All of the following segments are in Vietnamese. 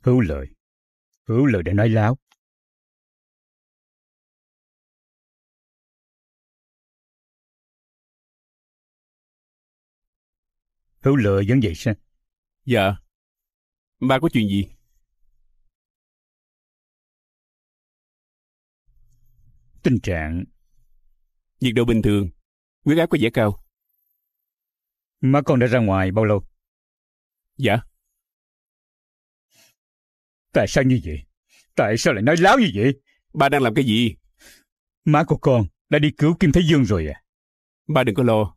hữu lợi hữu lợi để nói láo hữu lợi vẫn vậy sao dạ ba có chuyện gì tình trạng nhiệt độ bình thường huyết áp có vẻ cao má con đã ra ngoài bao lâu dạ Tại sao như vậy? Tại sao lại nói láo như vậy? Ba đang làm cái gì? Má của con đã đi cứu Kim Thái Dương rồi à? Ba đừng có lo.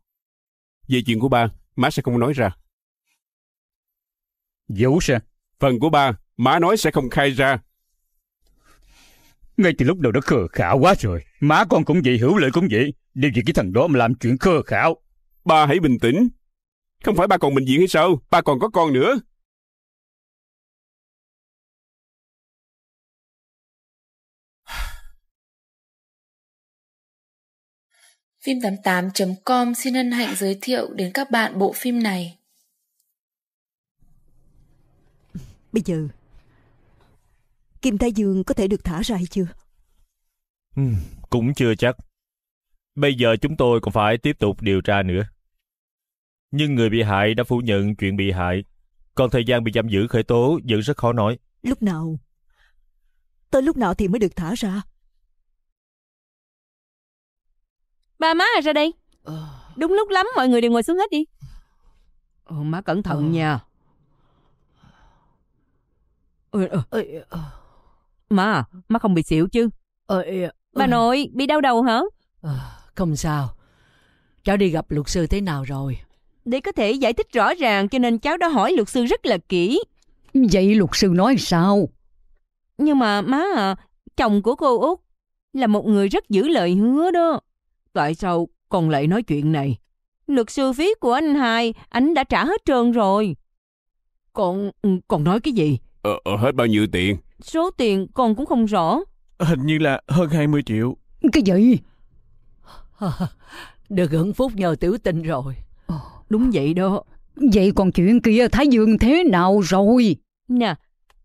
Về chuyện của ba, má sẽ không nói ra. Dấu sao? Phần của ba, má nói sẽ không khai ra. Ngay từ lúc đầu đã khờ khảo quá rồi. Má con cũng vậy, hữu lợi cũng vậy. Điều gì cái thằng đó mà làm chuyện khờ khảo? Ba hãy bình tĩnh. Không phải ba còn bệnh viện hay sao? Ba còn có con nữa. Phim88.com xin hân hạnh giới thiệu đến các bạn bộ phim này. Bây giờ, Kim Thái Dương có thể được thả ra hay chưa? Ừ, cũng chưa chắc. Bây giờ chúng tôi còn phải tiếp tục điều tra nữa. Nhưng người bị hại đã phủ nhận chuyện bị hại. Còn thời gian bị giam giữ khởi tố vẫn rất khó nói. Lúc nào? Tới lúc nào thì mới được thả ra? Ba má ra đây ờ. Đúng lúc lắm mọi người đều ngồi xuống hết đi ừ, Má cẩn thận ờ. nha ừ, ừ. Má à, Má không bị xỉu chứ Bà nội bị đau đầu hả Không sao Cháu đi gặp luật sư thế nào rồi Để có thể giải thích rõ ràng Cho nên cháu đã hỏi luật sư rất là kỹ Vậy luật sư nói sao Nhưng mà má à Chồng của cô Út Là một người rất giữ lời hứa đó Tại sao còn lại nói chuyện này? Luật sư phí của anh hai, anh đã trả hết trơn rồi. Còn còn nói cái gì? Ờ, ờ, hết bao nhiêu tiền? Số tiền con cũng không rõ. Hình như là hơn 20 triệu. Cái gì? Được hưởng phúc nhờ tiểu tình rồi. Ờ, đúng vậy đó. Vậy còn chuyện kia Thái Dương thế nào rồi? Nè,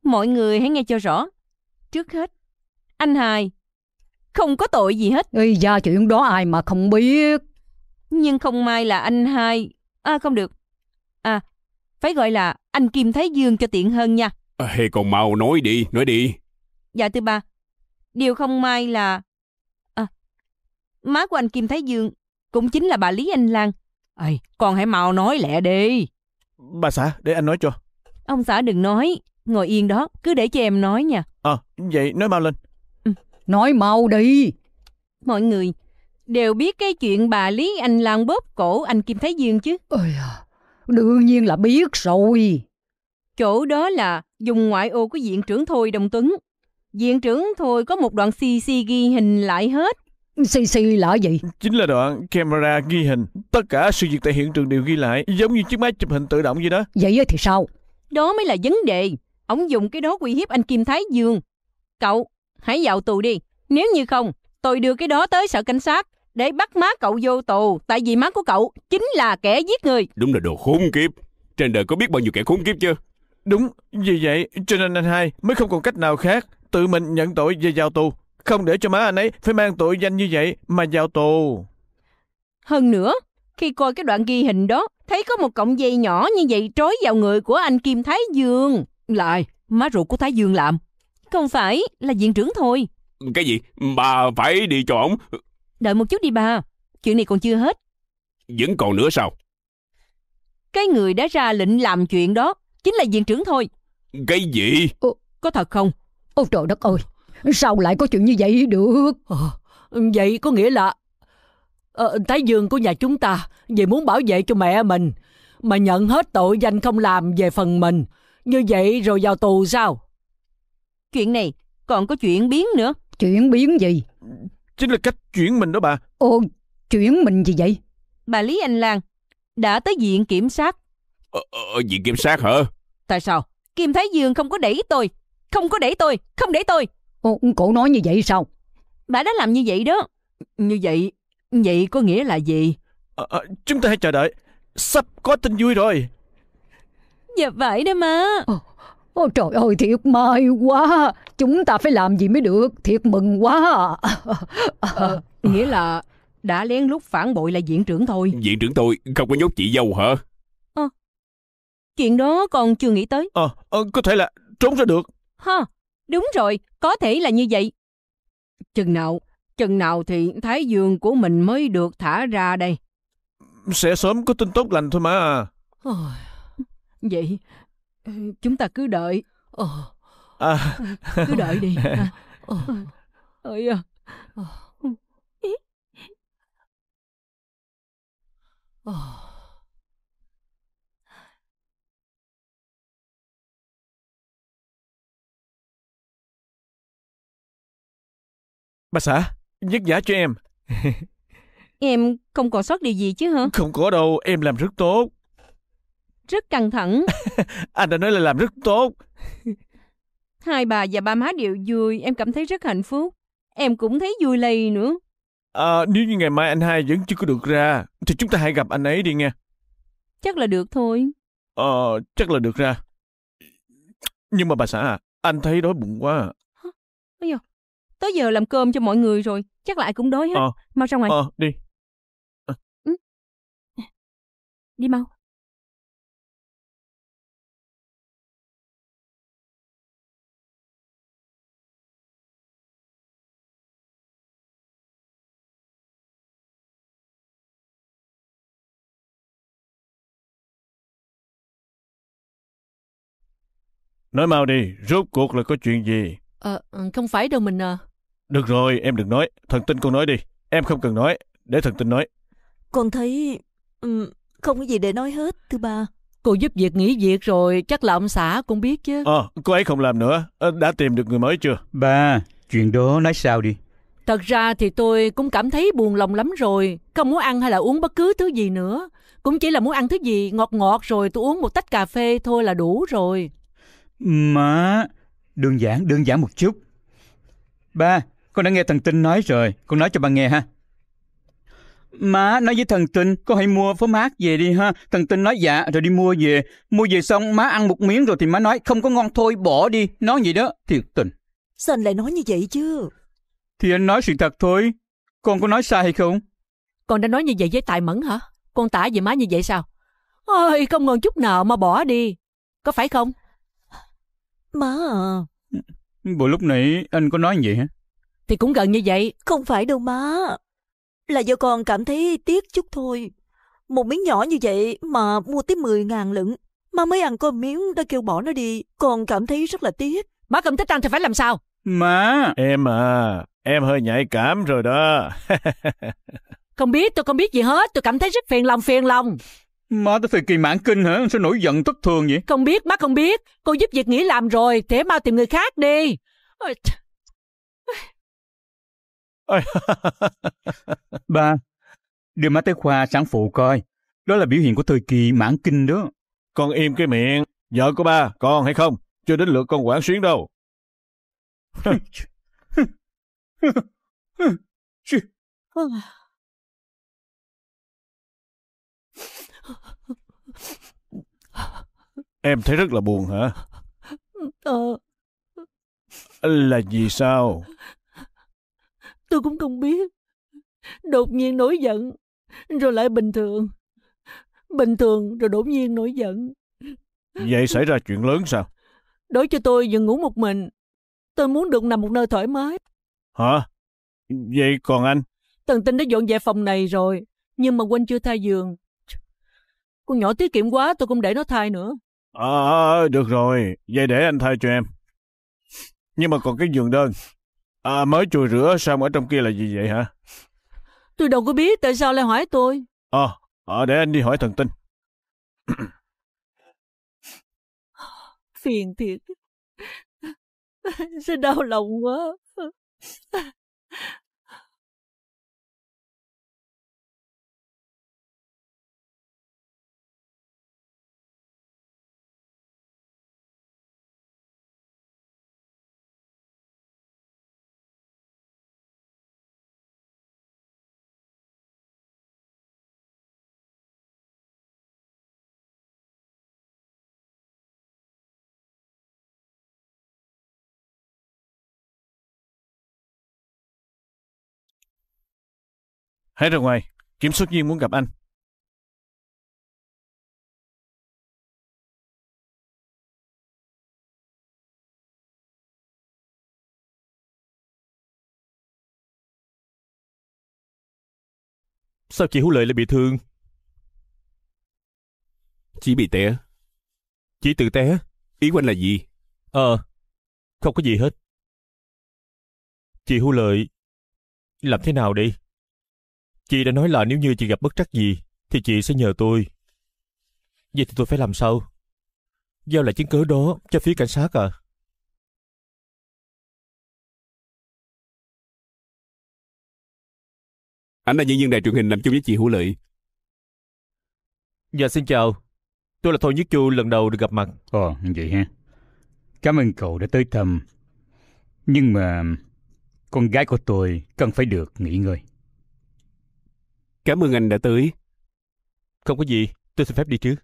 mọi người hãy nghe cho rõ. Trước hết, anh hai không có tội gì hết. Ê da chuyện đó ai mà không biết. Nhưng không may là anh hai... À không được. À, phải gọi là anh Kim Thái Dương cho tiện hơn nha. Ê à, còn mau nói đi, nói đi. Dạ thưa ba, điều không may là... À, má của anh Kim Thái Dương cũng chính là bà Lý Anh Lan. Ê, con hãy mau nói lẹ đi. Bà xã, để anh nói cho. Ông xã đừng nói, ngồi yên đó, cứ để cho em nói nha. Ờ, à, vậy nói mau lên. Nói mau đi. Mọi người đều biết cái chuyện bà Lý Anh Lan bóp cổ anh Kim Thái Dương chứ. Ôi à, đương nhiên là biết rồi. Chỗ đó là dùng ngoại ô của viện trưởng Thôi Đồng Tuấn. Viện trưởng Thôi có một đoạn CC ghi hình lại hết. CC là gì? Chính là đoạn camera ghi hình. Tất cả sự việc tại hiện trường đều ghi lại, giống như chiếc máy chụp hình tự động vậy đó. Vậy thì sao? Đó mới là vấn đề. Ông dùng cái đó uy hiếp anh Kim Thái Dương. Cậu, hãy vào tù đi. Nếu như không, tôi đưa cái đó tới sở cảnh sát để bắt má cậu vô tù tại vì má của cậu chính là kẻ giết người. Đúng là đồ khốn kiếp. Trên đời có biết bao nhiêu kẻ khốn kiếp chưa? Đúng, vì vậy cho nên anh hai mới không còn cách nào khác tự mình nhận tội và vào tù. Không để cho má anh ấy phải mang tội danh như vậy mà vào tù. Hơn nữa, khi coi cái đoạn ghi hình đó, thấy có một cọng dây nhỏ như vậy trói vào người của anh Kim Thái Dương. Lại, má ruột của Thái Dương làm. Không phải, là viện trưởng thôi. Cái gì? Bà phải đi cho ổng. Đợi một chút đi bà, chuyện này còn chưa hết. Vẫn còn nữa sao? Cái người đã ra lệnh làm chuyện đó chính là viện trưởng thôi. Cái gì? Ồ, có thật không? Ôi trời đất ơi, sao lại có chuyện như vậy được? À, vậy có nghĩa là à, ờ, Thái Dương của nhà chúng ta vì muốn bảo vệ cho mẹ mình mà nhận hết tội danh không làm về phần mình. Như vậy rồi vào tù sao? Chuyện này còn có chuyển biến nữa Chuyển biến gì? Chính là cách chuyển mình đó bà Ồ, chuyển mình gì vậy? Bà Lý Anh Lan đã tới viện kiểm sát ờ, ờ, ờ, Viện kiểm sát hả? Tại sao? Kim Thái Dương không có đẩy tôi Không có đẩy tôi, không đẩy tôi Ồ, cổ nói như vậy sao? Bà đã làm như vậy đó Như vậy, vậy có nghĩa là gì? À, chúng ta hãy chờ đợi Sắp có tin vui rồi Dạ vậy đó mà Ồ, Ôi trời ơi thiệt may quá Chúng ta phải làm gì mới được Thiệt mừng quá ờ, Nghĩa là đã lén lút phản bội là viện trưởng thôi Viện trưởng tôi không có nhốt chị dâu hả à, Chuyện đó còn chưa nghĩ tới à, à, Có thể là trốn ra được ha Đúng rồi có thể là như vậy Chừng nào Chừng nào thì thái dương của mình mới được thả ra đây Sẽ sớm có tin tốt lành thôi mà Vậy Ừ, chúng ta cứ đợi. Ồ. Ờ. À. Ừ, cứ đợi đi. À. Ôi ờ. ừ. ờ. Bà xã, nhất giả cho em. em không còn sót điều gì chứ hả? Không có đâu, em làm rất tốt rất căng thẳng. anh đã nói là làm rất tốt. Hai bà và ba má đều vui, em cảm thấy rất hạnh phúc. Em cũng thấy vui lây nữa. À, nếu như ngày mai anh hai vẫn chưa có được ra, thì chúng ta hãy gặp anh ấy đi nghe. Chắc là được thôi. Ờ, à, chắc là được ra. Nhưng mà bà xã à, anh thấy đói bụng quá à. Ôi dồi, tới giờ làm cơm cho mọi người rồi, chắc lại cũng đói hết. À, mau ra ngoài. Ờ, à, đi. À. Đi mau. Nói mau đi, rốt cuộc là có chuyện gì? Ờ, ừ, không phải đâu mình à. Được rồi, em đừng nói. Thần tinh con nói đi. Em không cần nói, để thần tinh nói. Con thấy... Um, không có gì để nói hết, thưa ba. Cô giúp việc nghỉ việc rồi, chắc là ông xã cũng biết chứ. Ờ, cô ấy không làm nữa. Ờ, đã tìm được người mới chưa? Ba, chuyện đó nói sao đi. Thật ra thì tôi cũng cảm thấy buồn lòng lắm rồi. Không muốn ăn hay là uống bất cứ thứ gì nữa. Cũng chỉ là muốn ăn thứ gì ngọt ngọt rồi tôi uống một tách cà phê thôi là đủ rồi. Má, đơn giản, đơn giản một chút. Ba, con đã nghe thần tinh nói rồi, con nói cho ba nghe ha. Má nói với thần tinh, con hãy mua phó mát về đi ha. Thần tinh nói dạ, rồi đi mua về. Mua về xong, má ăn một miếng rồi thì má nói, không có ngon thôi, bỏ đi. Nói vậy đó, thiệt tình. Sao anh lại nói như vậy chứ? Thì anh nói sự thật thôi. Con có nói sai hay không? Con đã nói như vậy với Tài Mẫn hả? Con tả về má như vậy sao? Ôi, không ngon chút nào mà bỏ đi. Có phải không? Má à. Bộ lúc nãy anh có nói gì hả? Thì cũng gần như vậy. Không phải đâu má. Là do con cảm thấy tiếc chút thôi. Một miếng nhỏ như vậy mà mua tới 10 ngàn lận. Má mới ăn có miếng đã kêu bỏ nó đi. Con cảm thấy rất là tiếc. Má không thích ăn thì phải làm sao? Má! Em à, em hơi nhạy cảm rồi đó. không biết, tôi không biết gì hết. Tôi cảm thấy rất phiền lòng, phiền lòng. Má tới thời kỳ mãn kinh hả? Sao nổi giận thất thường vậy? Không biết, má không biết. Cô giúp việc nghỉ làm rồi, thế mau tìm người khác đi. ba, đưa má tới khoa sản phụ coi. Đó là biểu hiện của thời kỳ mãn kinh đó. Con im cái miệng, vợ của ba, con hay không? Chưa đến lượt con quản xuyến đâu. Em thấy rất là buồn hả? Ờ. Là vì sao? Tôi cũng không biết. Đột nhiên nổi giận, rồi lại bình thường. Bình thường rồi đột nhiên nổi giận. Vậy xảy ra chuyện lớn sao? Đối cho tôi dừng ngủ một mình. Tôi muốn được nằm một nơi thoải mái. Hả? Vậy còn anh? Tần Tinh đã dọn dẹp phòng này rồi, nhưng mà quên chưa thay giường. Con nhỏ tiết kiệm quá, tôi cũng để nó thay nữa. Ờ, à, được rồi, vậy để anh thay cho em. Nhưng mà còn cái giường đơn, à, mới chùi rửa xong ở trong kia là gì vậy hả? Tôi đâu có biết, tại sao lại hỏi tôi? Ờ, à, à, để anh đi hỏi thần tinh. Phiền thiệt. Sẽ đau lòng quá. Hãy ra ngoài, kiểm soát viên muốn gặp anh. Sao chị Hữu Lợi lại bị thương? Chỉ bị té. Chỉ tự té. Ý của anh là gì? Ờ, không có gì hết. Chị Hữu Lợi, làm thế nào đi? Chị đã nói là nếu như chị gặp bất trắc gì, thì chị sẽ nhờ tôi. Vậy thì tôi phải làm sao? Giao lại chứng cứ đó cho phía cảnh sát à? Anh là diễn viên đài truyền hình làm chung với chị Hữu Lợi. Dạ xin chào. Tôi là Thôi Nhất Chu lần đầu được gặp mặt. Ồ, vậy ha. Cảm ơn cậu đã tới thăm. Nhưng mà con gái của tôi cần phải được nghỉ ngơi. Cảm ơn anh đã tới. Không có gì, tôi xin phép đi trước.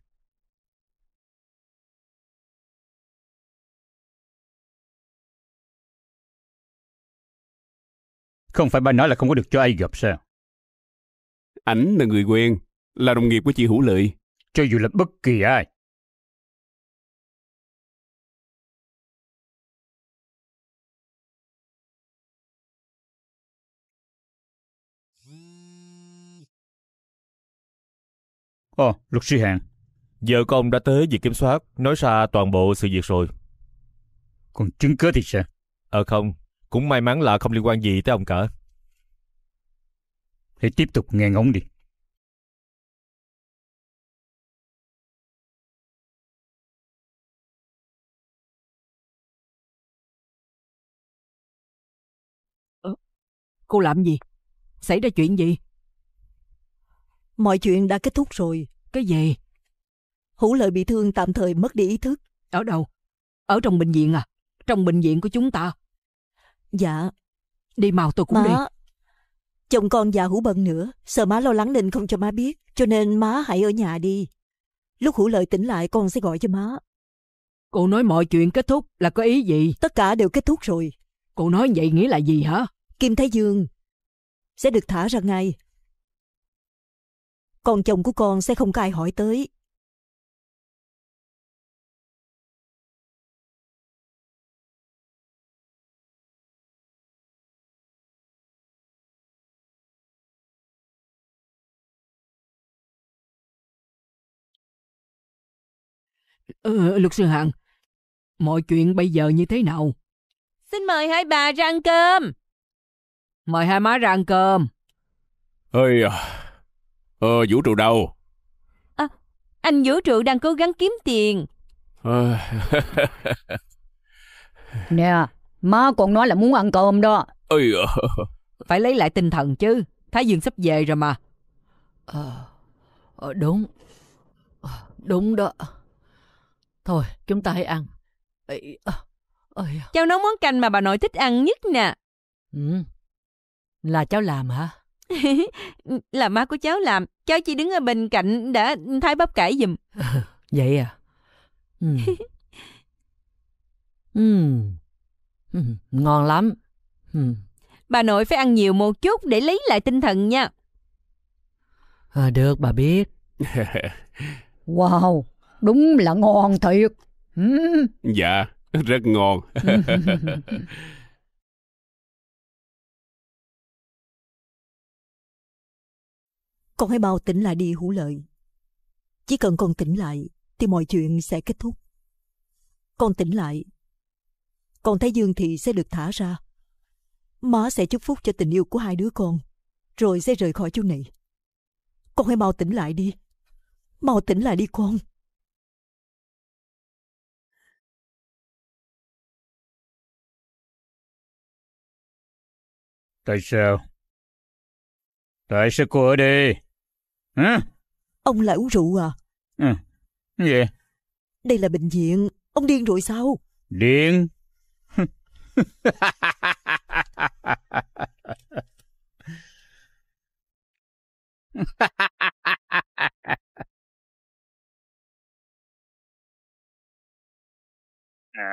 Không phải ba nói là không có được cho ai gặp sao? Ảnh là người quen, là đồng nghiệp của chị Hữu Lợi. Cho dù là bất kỳ ai, Ồ, ờ, luật sư hàng Giờ của ông đã tới việc kiểm soát, nói ra toàn bộ sự việc rồi. Còn chứng cứ thì sao? Ờ không, cũng may mắn là không liên quan gì tới ông cả. Hãy tiếp tục nghe ngóng đi. Ờ, cô làm gì? Xảy ra chuyện gì? Mọi chuyện đã kết thúc rồi. Cái gì? Hữu lợi bị thương tạm thời mất đi ý thức. Ở đâu? Ở trong bệnh viện à? Trong bệnh viện của chúng ta? Dạ. Đi mau tôi cũng má, đi. Chồng con già hữu bận nữa. Sợ má lo lắng nên không cho má biết. Cho nên má hãy ở nhà đi. Lúc hữu lợi tỉnh lại con sẽ gọi cho má. Cô nói mọi chuyện kết thúc là có ý gì? Tất cả đều kết thúc rồi. Cô nói vậy nghĩ là gì hả? Kim Thái Dương sẽ được thả ra ngay còn chồng của con sẽ không có ai hỏi tới. Ừ, luật sư Hằng, mọi chuyện bây giờ như thế nào? Xin mời hai bà ra ăn cơm. Mời hai má ra ăn cơm. Ơi à, Ờ, Vũ Trụ đâu? À, anh Vũ Trụ đang cố gắng kiếm tiền. nè, má còn nói là muốn ăn cơm đó. Ây à. Phải lấy lại tinh thần chứ. Thái Dương sắp về rồi mà. Ờ, à, đúng. Ờ, đúng đó. Thôi, chúng ta hãy ăn. Ây, à, ơi. Cháu nấu món canh mà bà nội thích ăn nhất nè. Ừ. Là cháu làm hả? là má của cháu làm Cháu chỉ đứng ở bên cạnh đã thái bắp cải giùm Vậy à ừ. ừ. ừ. Ngon lắm ừ. Bà nội phải ăn nhiều một chút để lấy lại tinh thần nha à, Được bà biết Wow Đúng là ngon thiệt ừ. Dạ rất ngon Con hãy mau tỉnh lại đi hữu lợi. Chỉ cần con tỉnh lại thì mọi chuyện sẽ kết thúc. Con tỉnh lại. Con thấy Dương Thị sẽ được thả ra. Má sẽ chúc phúc cho tình yêu của hai đứa con. Rồi sẽ rời khỏi chỗ này. Con hãy mau tỉnh lại đi. Mau tỉnh lại đi con. Tại sao? Tại sao cô ở đây? Hả? Ông lại uống rượu à? Ừ. Cái gì? Đây là bệnh viện. Ông điên rồi sao? Điên? À.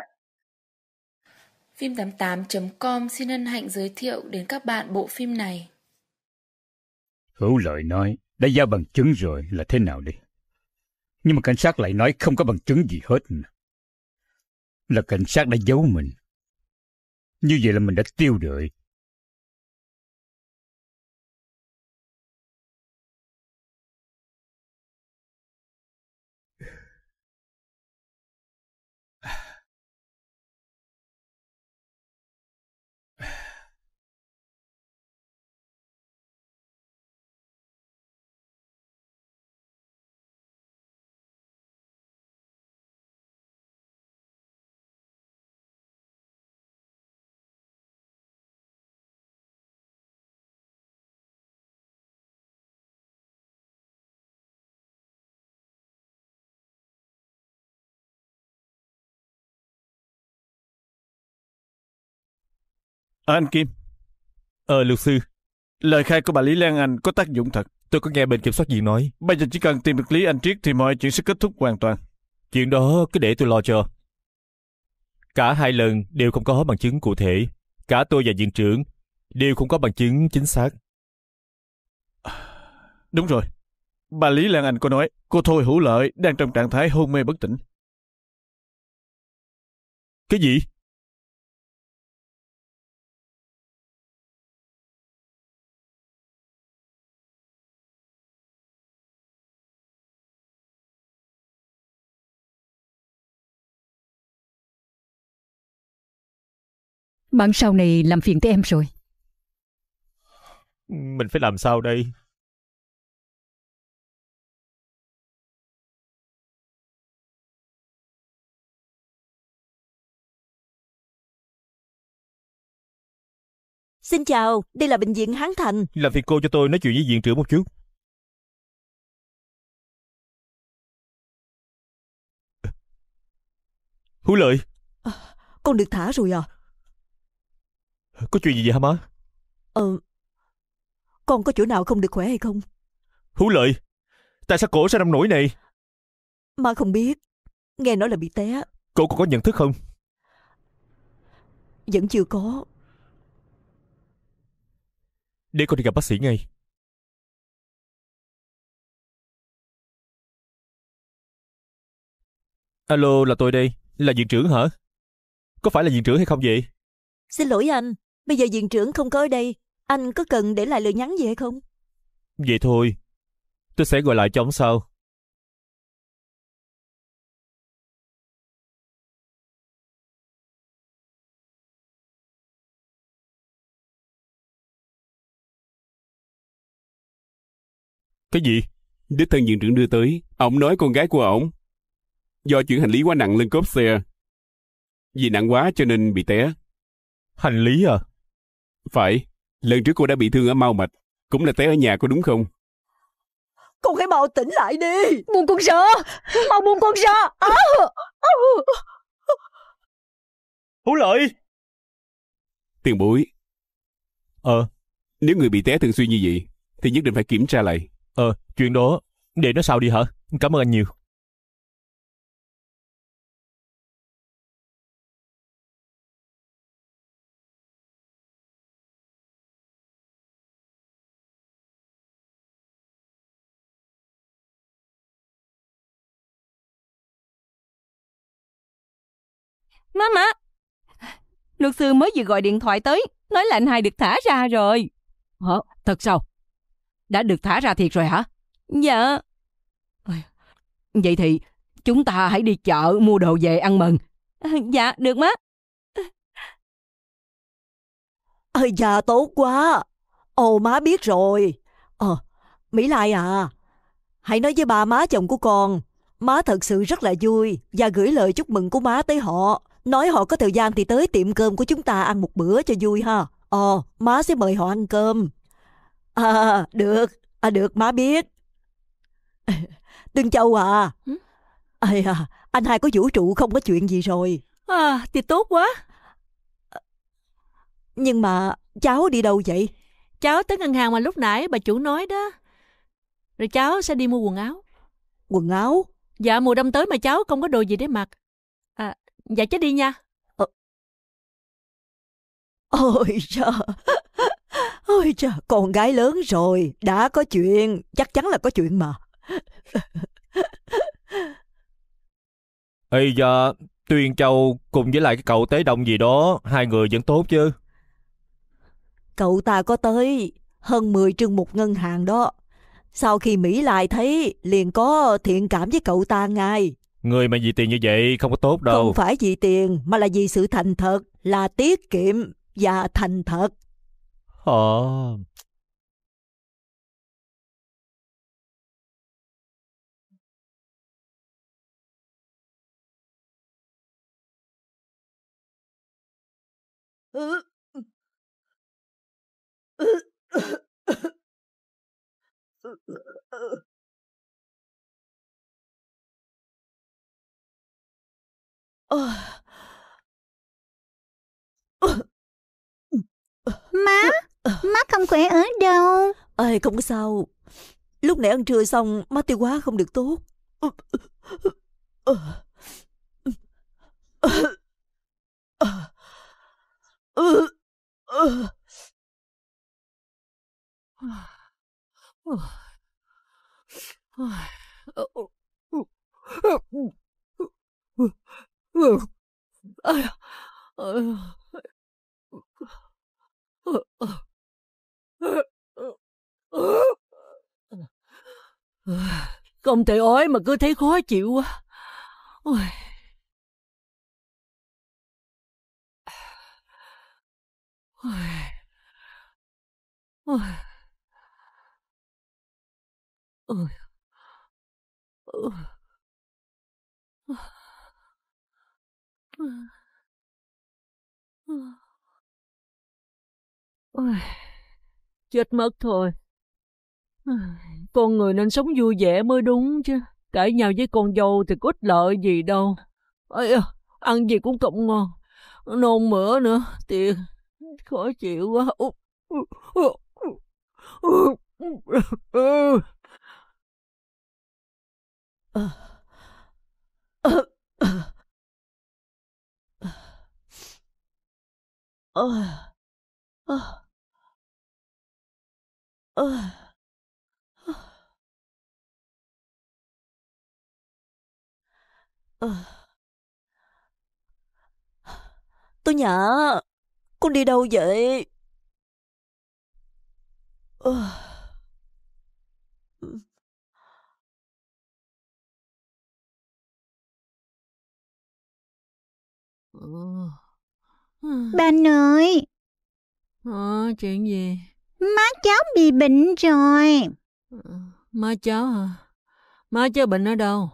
Phim88.com xin ân hạnh giới thiệu đến các bạn bộ phim này. Hữu Lợi nói đã giao bằng chứng rồi là thế nào đi? Nhưng mà cảnh sát lại nói không có bằng chứng gì hết. Mà. Là cảnh sát đã giấu mình. Như vậy là mình đã tiêu đợi À, anh Kim. Ờ, luật sư. Lời khai của bà Lý Lan Anh có tác dụng thật. Tôi có nghe bên kiểm soát viên nói. Bây giờ chỉ cần tìm được Lý Anh Triết thì mọi chuyện sẽ kết thúc hoàn toàn. Chuyện đó cứ để tôi lo cho. Cả hai lần đều không có bằng chứng cụ thể. Cả tôi và viện trưởng đều không có bằng chứng chính xác. Đúng rồi. Bà Lý Lan Anh có nói cô Thôi Hữu Lợi đang trong trạng thái hôn mê bất tỉnh. Cái gì? Mặn sau này làm phiền tới em rồi Mình phải làm sao đây Xin chào, đây là bệnh viện Hán Thành. Làm phiền cô cho tôi nói chuyện với viện trưởng một chút. Hú lợi. À, con được thả rồi à? Có chuyện gì vậy hả má Ờ Con có chỗ nào không được khỏe hay không Hú lợi Tại sao cổ sẽ nằm nổi này Má không biết Nghe nói là bị té Cổ còn có nhận thức không Vẫn chưa có Để con đi gặp bác sĩ ngay Alo là tôi đây Là viện trưởng hả Có phải là viện trưởng hay không vậy Xin lỗi anh Bây giờ viện trưởng không có ở đây, anh có cần để lại lời nhắn gì hay không? Vậy thôi, tôi sẽ gọi lại cho ông sau. Cái gì? Đích thân viện trưởng đưa tới, ông nói con gái của ông Do chuyển hành lý quá nặng lên cốp xe. Vì nặng quá cho nên bị té. Hành lý à? Phải, lần trước cô đã bị thương ở mau mạch, cũng là té ở nhà cô đúng không? Con hãy mau tỉnh lại đi Buông con ra Mau buông con ra à. Hữu lợi Tiền bối Ờ Nếu người bị té thường xuyên như vậy Thì nhất định phải kiểm tra lại Ờ chuyện đó Để nó sao đi hả Cảm ơn anh nhiều má má Luật sư mới vừa gọi điện thoại tới, nói là anh hai được thả ra rồi. Hả? Thật sao? Đã được thả ra thiệt rồi hả? Dạ. Vậy thì chúng ta hãy đi chợ mua đồ về ăn mừng. Dạ, được má. À, dạ, tốt quá. Ồ, má biết rồi. Ờ, à, Mỹ Lai à, hãy nói với ba má chồng của con. Má thật sự rất là vui và gửi lời chúc mừng của má tới họ. Nói họ có thời gian thì tới tiệm cơm của chúng ta ăn một bữa cho vui ha. Ồ, ờ, má sẽ mời họ ăn cơm. À, được, à, được má biết. Tương Châu à, à, à anh hai có vũ trụ không có chuyện gì rồi. À, thì tốt quá. Nhưng mà cháu đi đâu vậy? Cháu tới ngân hàng mà lúc nãy bà chủ nói đó. Rồi cháu sẽ đi mua quần áo. Quần áo? Dạ mùa đông tới mà cháu không có đồ gì để mặc Dạ chết đi nha. Ờ. Ôi trời, ôi trời, con gái lớn rồi, đã có chuyện, chắc chắn là có chuyện mà. Ây da, Tuyên Châu cùng với lại cái cậu Tế Đồng gì đó, hai người vẫn tốt chứ? Cậu ta có tới hơn 10 trương một ngân hàng đó. Sau khi Mỹ lại thấy, liền có thiện cảm với cậu ta ngay. Người mà vì tiền như vậy không có tốt đâu. Không phải vì tiền, mà là vì sự thành thật, là tiết kiệm và thành thật. Ờ... Ừ. Má, má không khỏe ở đâu? Ê, không có sao. Lúc nãy ăn trưa xong, má tiêu hóa không được tốt. Ừ. không thể ói mà cứ thấy khó chịu quá. Ôi. Ôi. Ôi. Ôi. Ôi. Ôi. Ôi, chết mất thôi. Con người nên sống vui vẻ mới đúng chứ. Cãi nhau với con dâu thì có ích lợi gì đâu. Ây ăn gì cũng không ngon. Nôn mửa nữa, thì khó chịu quá. Ờ. Ơ... Ơ... Ơ... Ờ. Tôi nhở, con đi đâu vậy? Ờ. Ờ. Bà nội. Ờ, chuyện gì? Má cháu bị bệnh rồi. Ờ, má cháu hả? Má cháu bệnh ở đâu?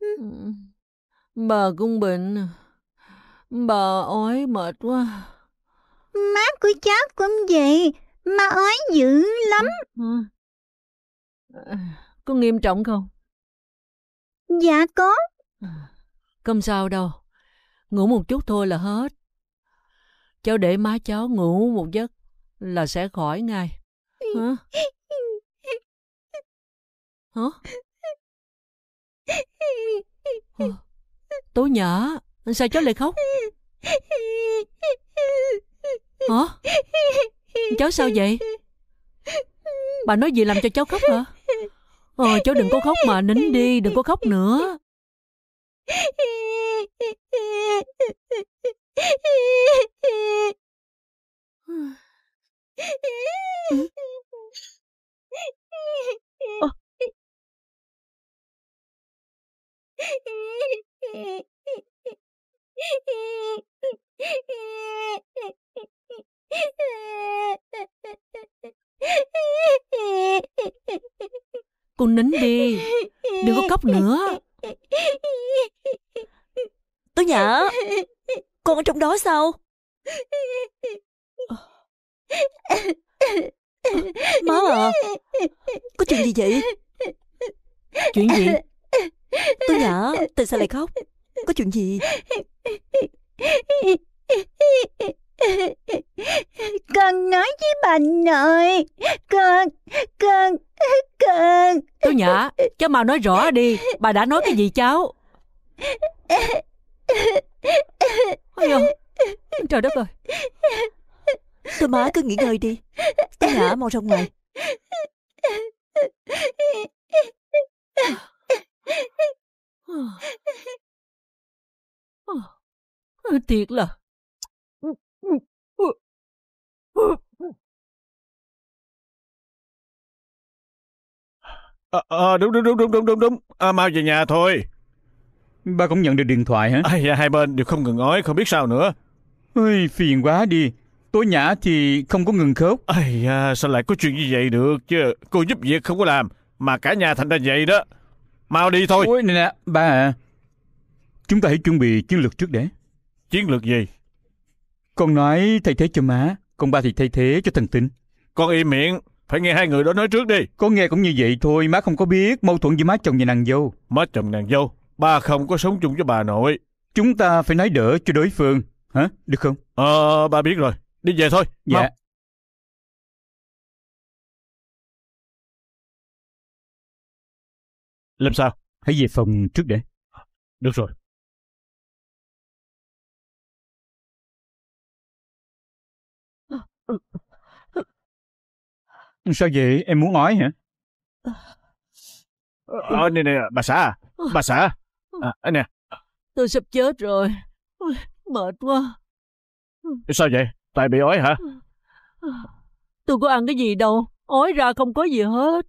Ừ. Ừ. Bà cũng bệnh. Bà ói mệt quá. Má của cháu cũng vậy. Má ói dữ lắm. Ừ. Có nghiêm trọng không? Dạ có. Không sao đâu. Ngủ một chút thôi là hết. Cháu để má cháu ngủ một giấc là sẽ khỏi ngay. Hả? Hả? Hả? Tố Nhã, sao cháu lại khóc? Hả? Cháu sao vậy? Bà nói gì làm cho cháu khóc hả? Ờ, cháu đừng có khóc mà, nín đi, đừng có khóc nữa. Ơ. Cô nín đi Đừng có cốc nữa Tôi nhở con ở trong đó sao? Má à, có chuyện gì vậy? Chuyện gì? Tôi nhã, tại sao lại khóc? Có chuyện gì? Con nói với bà nội Con, con, con Tôi nhã, cháu mau nói rõ đi Bà đã nói cái gì cháu Ôi dồi, trời đất ơi Tôi má cứ nghỉ ngơi đi Tôi ngã mau ra ngoài Thiệt là à, à, đúng đúng đúng đúng đúng đúng đúng à, mau về nhà thôi Ba cũng nhận được điện thoại hả? À, dạ, hai bên đều không ngừng nói, không biết sao nữa. Ôi, phiền quá đi. Tối nhã thì không có ngừng khớp. À, dạ, sao lại có chuyện như vậy được chứ? Cô giúp việc không có làm, mà cả nhà thành ra vậy đó. Mau đi thôi. Ôi, nè nè, ba à. Chúng ta hãy chuẩn bị chiến lược trước để. Chiến lược gì? Con nói thay thế cho má, con ba thì thay thế cho thần tinh. Con im miệng, phải nghe hai người đó nói trước đi. Con nghe cũng như vậy thôi, má không có biết mâu thuẫn giữa má chồng và nàng dâu. Má chồng nàng dâu? Ba không có sống chung với bà nội. Chúng ta phải nói đỡ cho đối phương. Hả? Được không? Ờ, à, biết rồi. Đi về thôi. Dạ. Mau. Làm sao? Hãy về phòng trước để. Được rồi. Sao vậy? Em muốn nói hả? Ờ, ờ nè nè, bà xã à? Bà xã à? Ừ. À, anh nè. Tôi sắp chết rồi. Mệt quá. Ừ. Sao vậy? Tại bị ói hả? Ừ. Tôi có ăn cái gì đâu. Ói ra không có gì hết.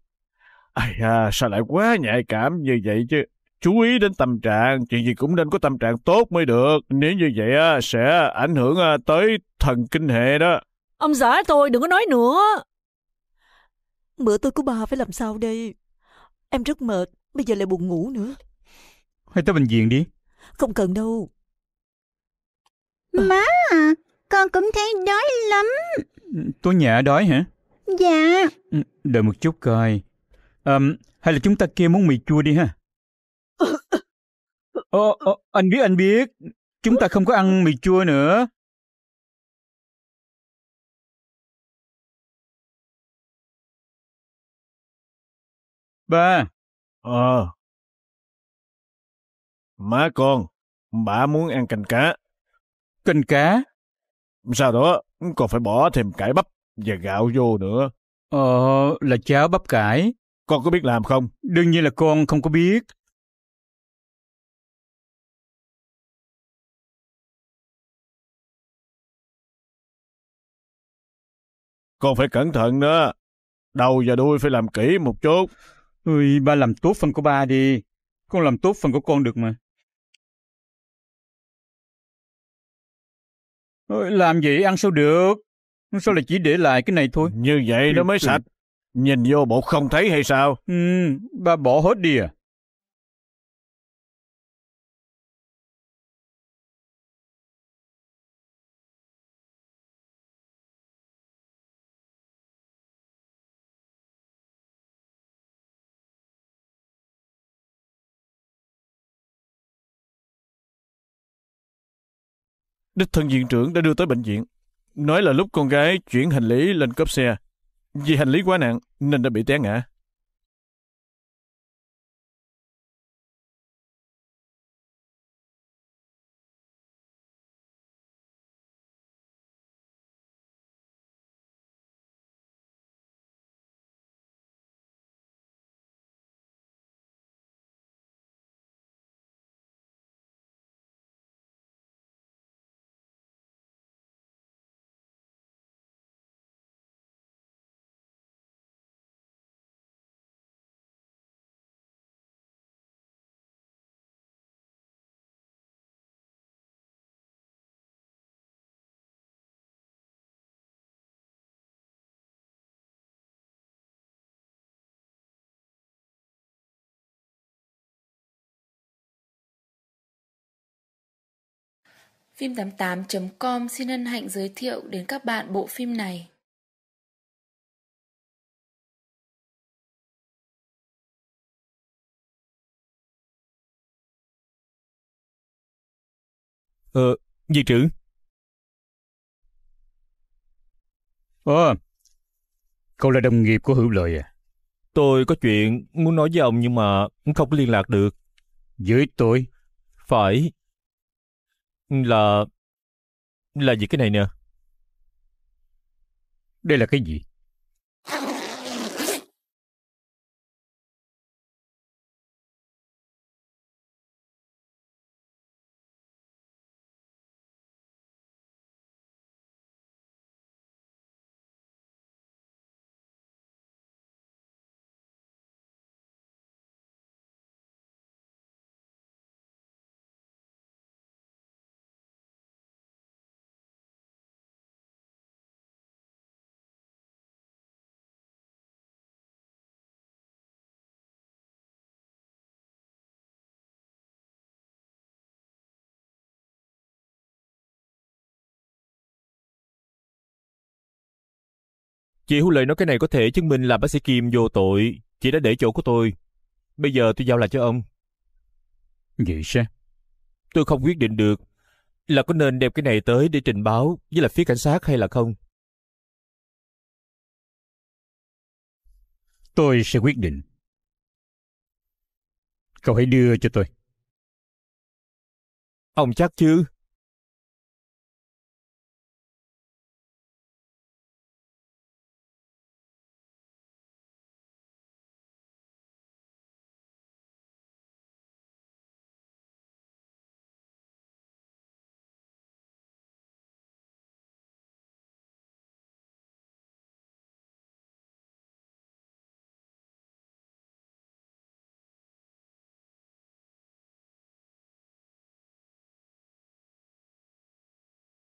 Ai à, sao lại quá nhạy cảm như vậy chứ? Chú ý đến tâm trạng, chuyện gì cũng nên có tâm trạng tốt mới được. Nếu như vậy á sẽ ảnh hưởng à, tới thần kinh hệ đó. Ông xã tôi đừng có nói nữa. Bữa tôi của bà phải làm sao đây? Em rất mệt, bây giờ lại buồn ngủ nữa hay tới bệnh viện đi Không cần đâu Má à, con cũng thấy đói lắm Tôi nhà đói hả Dạ ừ, Đợi một chút coi à, Hay là chúng ta kêu món mì chua đi ha Ồ, oh, anh biết anh biết Chúng ta không có ăn mì chua nữa Ba Ờ Má con, bà muốn ăn canh cá. Canh cá? Sau đó, còn phải bỏ thêm cải bắp và gạo vô nữa. Ờ, là cháo bắp cải. Con có biết làm không? Đương nhiên là con không có biết. Con phải cẩn thận đó. Đầu và đuôi phải làm kỹ một chút. Ui, ba làm tốt phần của ba đi. Con làm tốt phần của con được mà. Làm vậy ăn sao được? Sao lại chỉ để lại cái này thôi? Như vậy nó mới sạch. Nhìn vô bộ không thấy hay sao? Ừ, bà bỏ hết đi à? Đích thân viện trưởng đã đưa tới bệnh viện. Nói là lúc con gái chuyển hành lý lên cốp xe. Vì hành lý quá nặng nên đã bị té ngã. Phim88.com xin hân hạnh giới thiệu đến các bạn bộ phim này. Ờ, gì trữ? Ờ, cậu là đồng nghiệp của Hữu Lợi à? Tôi có chuyện muốn nói với ông nhưng mà không có liên lạc được. Với tôi? Phải, là... Là gì cái này nè? Đây là cái gì? Chị Hú Lợi nói cái này có thể chứng minh là bác sĩ Kim vô tội. Chị đã để chỗ của tôi. Bây giờ tôi giao lại cho ông. Vậy sao? Tôi không quyết định được là có nên đem cái này tới để trình báo với là phía cảnh sát hay là không. Tôi sẽ quyết định. Cậu hãy đưa cho tôi. Ông chắc chứ?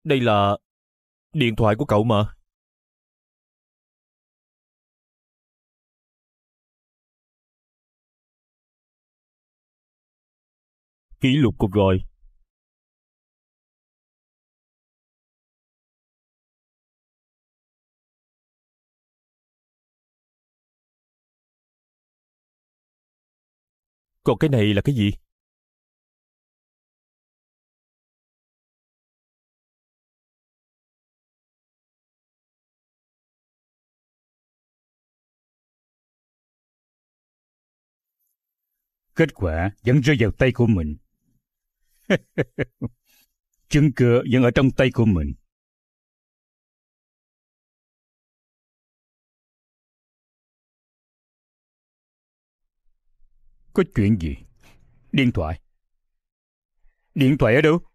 Đây là... Điện thoại của cậu mà. Kỷ lục cuộc gọi. Còn cái này là cái gì? kết quả vẫn rơi vào tay của mình. chứng cửa vẫn ở trong tay của mình. Có chuyện gì? Điện thoại. Điện thoại ở đâu?